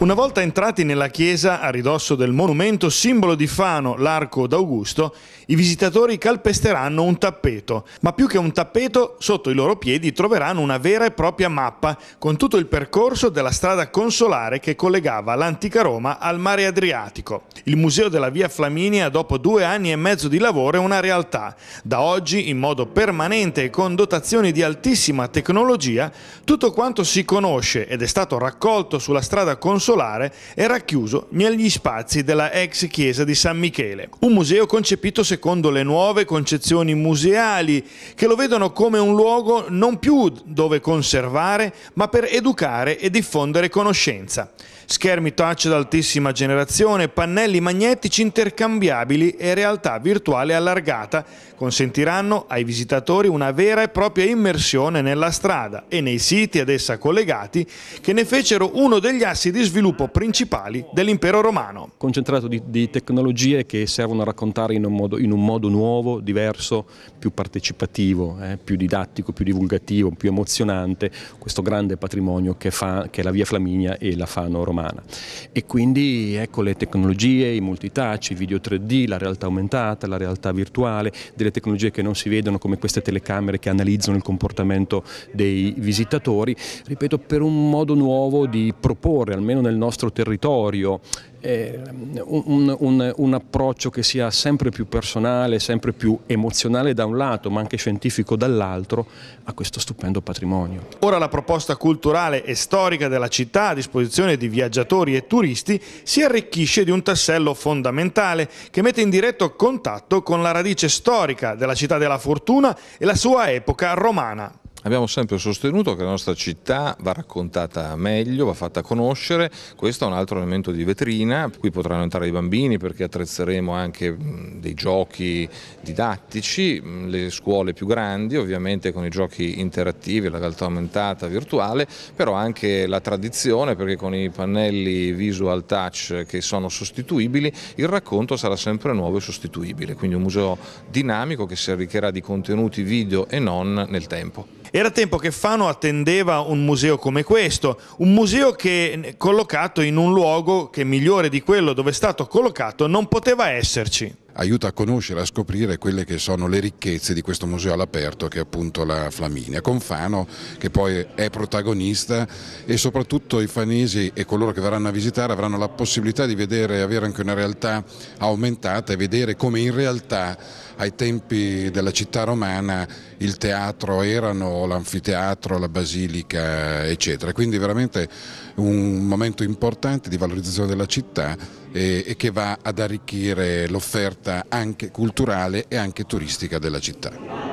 Una volta entrati nella chiesa a ridosso del monumento simbolo di Fano, l'arco d'Augusto, i visitatori calpesteranno un tappeto, ma più che un tappeto, sotto i loro piedi troveranno una vera e propria mappa con tutto il percorso della strada consolare che collegava l'antica Roma al mare Adriatico. Il museo della via Flaminia, dopo due anni e mezzo di lavoro, è una realtà. Da oggi, in modo permanente e con dotazioni di altissima tecnologia, tutto quanto si conosce ed è stato raccolto sulla strada consolare solare è racchiuso negli spazi della ex chiesa di San Michele. Un museo concepito secondo le nuove concezioni museali che lo vedono come un luogo non più dove conservare ma per educare e diffondere conoscenza. Schermi touch d'altissima generazione, pannelli magnetici intercambiabili e realtà virtuale allargata consentiranno ai visitatori una vera e propria immersione nella strada e nei siti ad essa collegati che ne fecero uno degli assi di sviluppo sviluppo principali dell'impero romano. Concentrato di, di tecnologie che servono a raccontare in un modo, in un modo nuovo, diverso, più partecipativo, eh, più didattico, più divulgativo, più emozionante, questo grande patrimonio che, fa, che è la via Flaminia e la Fano romana. E quindi ecco le tecnologie, i multitouch, i video 3D, la realtà aumentata, la realtà virtuale, delle tecnologie che non si vedono come queste telecamere che analizzano il comportamento dei visitatori, ripeto per un modo nuovo di proporre almeno almeno nel nostro territorio, eh, un, un, un, approccio che sia sempre più personale, sempre più emozionale da un lato, ma anche scientifico dall'altro, a questo stupendo patrimonio. Ora la proposta culturale e storica della città a disposizione di viaggiatori e turisti si arricchisce di un tassello fondamentale che mette in diretto contatto con la radice storica della città della fortuna e la sua epoca romana. Abbiamo sempre sostenuto che la nostra città va raccontata meglio, va fatta conoscere, questo è un altro elemento di vetrina, qui potranno entrare i bambini perché attrezzeremo anche mm, dei giochi didattici, mm, le scuole più grandi ovviamente con i giochi interattivi, la realtà aumentata, virtuale, però anche la tradizione perché con i pannelli visual touch che sono sostituibili il racconto sarà sempre nuovo e sostituibile, quindi un museo dinamico che si arricchirà di contenuti video e non nel tempo. Era tempo che Fano attendeva un museo come questo, un museo che collocato in un luogo che migliore di quello dove è stato collocato non poteva esserci aiuta a conoscere, a scoprire quelle che sono le ricchezze di questo museo all'aperto che è appunto la Flaminia, con Fano che poi è protagonista e soprattutto i fanesi e coloro che verranno a visitare avranno la possibilità di vedere, avere anche una realtà aumentata e vedere come in realtà ai tempi della città romana il teatro erano l'anfiteatro, la basilica eccetera, quindi veramente un momento importante di valorizzazione della città e che va ad arricchire l'offerta anche culturale e anche turistica della città.